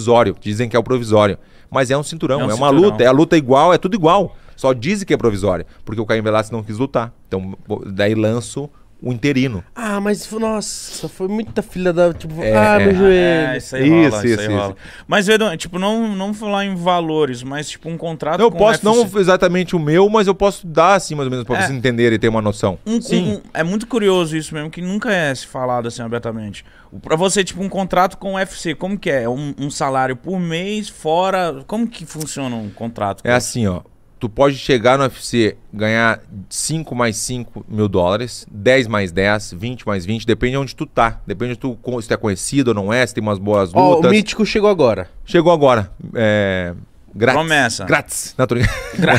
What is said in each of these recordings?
provisório. Dizem que é o provisório. Mas é um cinturão, é, um é uma cinturão. luta, é a luta igual, é tudo igual. Só dizem que é provisória, porque o Caim Velasco não quis lutar. Então, daí lanço o interino. Ah, mas nossa, foi muita filha da. Tipo, é, ah, meu é. joelho. É, isso aí isso, rola, isso, isso, aí rola. Mas, Edu, tipo, não, não falar em valores, mas tipo um contrato. Eu posso, FC... não exatamente o meu, mas eu posso dar assim, mais ou menos, pra é, vocês entenderem e ter uma noção. Um, Sim. Um, é muito curioso isso mesmo, que nunca é se falado assim abertamente. Pra você, tipo, um contrato com o UFC, como que é? Um, um salário por mês, fora. Como que funciona um contrato? É assim, ó tu pode chegar no UFC, ganhar 5 mais 5 mil dólares, 10 mais 10, 20 mais 20, depende de onde tu tá. Depende de tu, se tu é conhecido ou não é, se tem umas boas lutas. Ó, oh, o Mítico chegou agora. Chegou agora. É, Grátis. Promessa. Grátis. Natureza. Gra...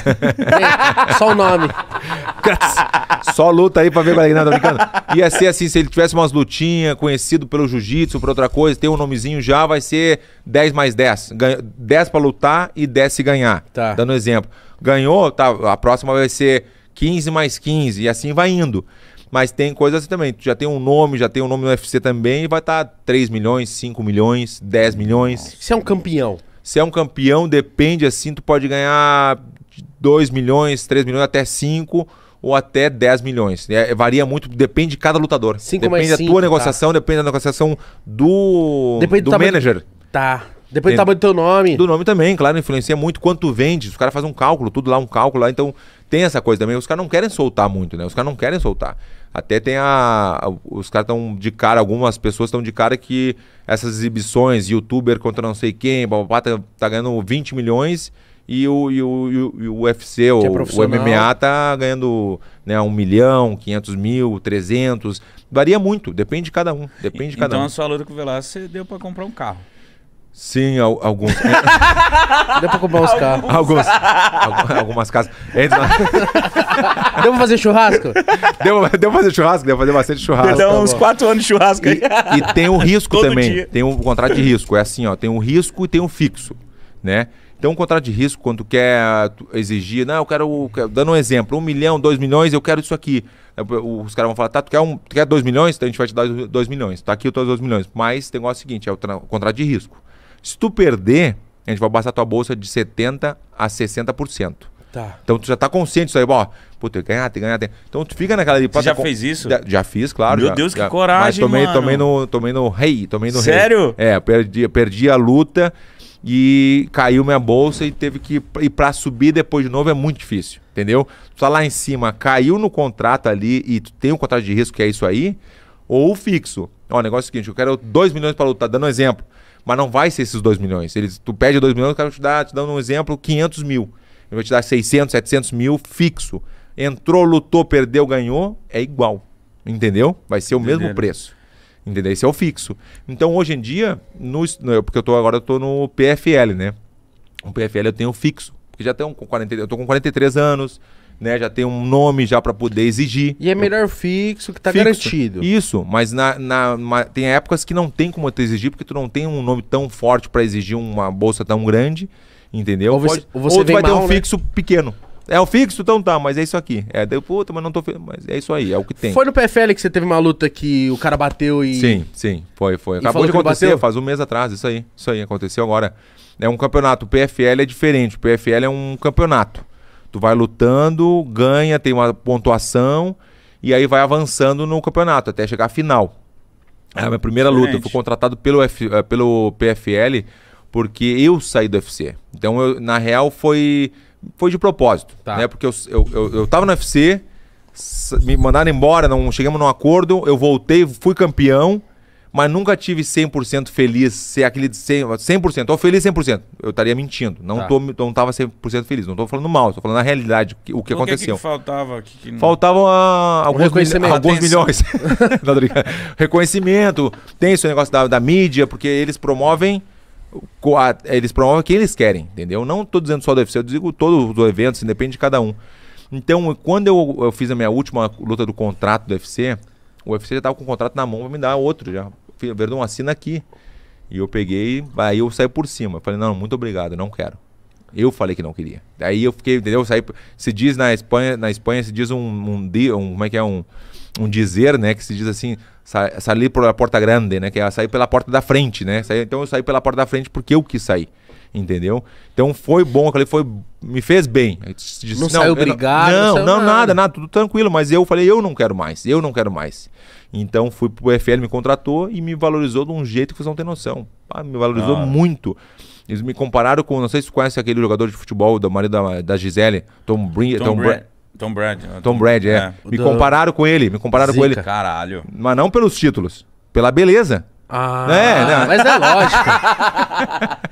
Só o nome. Grátis. Só luta aí pra ver qual é. Não, tô brincando. Ia ser assim, se ele tivesse umas lutinhas, conhecido pelo jiu-jitsu, por outra coisa, ter um nomezinho já, vai ser 10 mais 10. Ganha... 10 pra lutar e 10 se ganhar. Tá. Dando um exemplo. Ganhou, tá, a próxima vai ser 15 mais 15 e assim vai indo. Mas tem coisas assim também. Tu já tem um nome, já tem um nome no UFC também e vai estar tá 3 milhões, 5 milhões, 10 milhões. Você é um campeão se é um campeão, depende assim, tu pode ganhar 2 milhões, 3 milhões, até 5 ou até 10 milhões. É, varia muito, depende de cada lutador. Cinco depende da cinco, tua tá. negociação, tá. depende da negociação do, depende do, do manager. Tá. Depende do tamanho do teu nome. Do nome também, claro, influencia muito. Quanto vende, os caras fazem um cálculo, tudo lá, um cálculo lá. Então, tem essa coisa também, os caras não querem soltar muito, né? Os caras não querem soltar. Até tem a. os caras estão de cara, algumas pessoas estão de cara que essas exibições, youtuber contra não sei quem, babá, tá, tá ganhando 20 milhões e o, e o, e o, e o UFC, é o, o, MMA, tá ganhando né, 1 milhão, 500 mil, 300. Varia muito, depende de cada um. Depende de cada então, um. a sua luta com o Velasco deu para comprar um carro. Sim, al alguns. Deu pra comprar uns carros. Alguns. algumas casas. Entra na... Deu pra fazer churrasco? Deu, deu pra fazer churrasco? Deu pra fazer bastante churrasco. Deu tá uns bom. quatro anos de churrasco aí. E, e tem um risco Todo também. Dia. Tem um contrato de risco. É assim, ó. Tem um risco e tem um fixo, né? Então, um contrato de risco, quando tu quer exigir, não, eu quero, dando um exemplo, um milhão, dois milhões, eu quero isso aqui. É, os caras vão falar, tá, tu quer, um, tu quer dois milhões? Então a gente vai te dar dois milhões. Tá aqui os dois milhões. Mas tem negócio seguinte, é o contrato de risco. Se tu perder, a gente vai baixar tua bolsa de 70% a 60%. Tá. Então tu já tá consciente disso aí, ó. Pô, tem que ganhar, tem que ganhar. Tem... Então tu fica naquela ali. Você já com... fez isso? Já, já, fiz, claro. Meu já, Deus, que coragem coragem, mas tomei, mano. Tomei no, tomei no rei, tomei no Sério? É, perdi, perdi a luta e caiu minha bolsa e teve que e para subir depois de novo é muito difícil, entendeu? Tu tá lá em cima, caiu no contrato ali e tu tem um contrato de risco que é isso aí, ou fixo. Ó, o negócio é o seguinte, eu quero 2 milhões para lutar, dando um exemplo. Mas não vai ser esses 2 milhões. Eles, tu pede 2 milhões, o cara vai te dar, te dando um exemplo, 500 mil. Ele vai te dar 600, 700 mil fixo. Entrou, lutou, perdeu, ganhou, é igual. Entendeu? Vai ser o mesmo preço. Entendeu? Esse é o fixo. Então, hoje em dia, no, porque eu tô agora eu tô no PFL, né? No PFL eu tenho fixo. Porque já tenho 40, eu tô com 43 anos, né? Já tem um nome já para poder exigir. E é melhor fixo que está garantido. Isso, mas na, na, na, tem épocas que não tem como te exigir, porque tu não tem um nome tão forte para exigir uma bolsa tão grande, entendeu? Ou você, Pode, ou você ou vai mal, ter um né? fixo pequeno. É o fixo? Então tá, mas é isso aqui. É, deu puta, mas não tô. Mas é isso aí, é o que tem. Foi no PFL que você teve uma luta que o cara bateu e. Sim, sim, foi, foi. Acabou de acontecer, faz um mês atrás, isso aí. Isso aí, aconteceu agora. É um campeonato. O PFL é diferente. O PFL é um campeonato. Tu vai lutando, ganha, tem uma pontuação e aí vai avançando no campeonato até chegar à final. É a minha primeira Excelente. luta. Eu fui contratado pelo, F, eh, pelo PFL porque eu saí do UFC. Então, eu, na real, foi, foi de propósito. Tá. Né? Porque eu, eu, eu, eu tava no UFC, me mandaram embora, não chegamos num acordo, eu voltei, fui campeão mas nunca tive 100% feliz, ser aquele de 100%, 100% ou feliz 100%. Eu estaria mentindo. Não, tá. tô, não tava 100% feliz. Não estou falando mal, estou falando na realidade, o que, o que então, é aconteceu. que, faltava? Que que não... Faltavam ah, alguns, alguns milhões. Reconhecimento. Tem esse negócio da, da mídia, porque eles promovem eles promovem o que eles querem, entendeu? Não estou dizendo só do UFC, eu digo todos os eventos, depende de cada um. Então, quando eu, eu fiz a minha última luta do contrato do UFC, o UFC já estava com o contrato na mão para me dar outro já. Verdão, assina aqui. E eu peguei, aí eu saí por cima. Eu falei, não, muito obrigado, não quero. Eu falei que não queria. Daí eu fiquei, entendeu? Eu saí, se diz na Espanha, na Espanha se diz um, um, um como é que é um, um dizer, né, que se diz assim, sa sair pela porta grande, né, que é sair pela porta da frente, né? então eu saí pela porta da frente porque eu quis sair entendeu? Então foi bom, aquele foi me fez bem. Disse, não, não saiu brigado, não, não, não, nada. nada, nada, tudo tranquilo, mas eu falei, eu não quero mais, eu não quero mais. Então fui pro UFL, me contratou e me valorizou de um jeito que vocês não têm noção. Ah, me valorizou ah. muito. Eles me compararam com, não sei se você conhece aquele jogador de futebol do marido da, da Gisele, Tom, Brady Tom, Tom Br Tom Brady. Né? Tom Brady, é. é. Me compararam com ele, me compararam Zica. com ele. Caralho. Mas não pelos títulos, pela beleza. Ah, é, né? mas é lógico.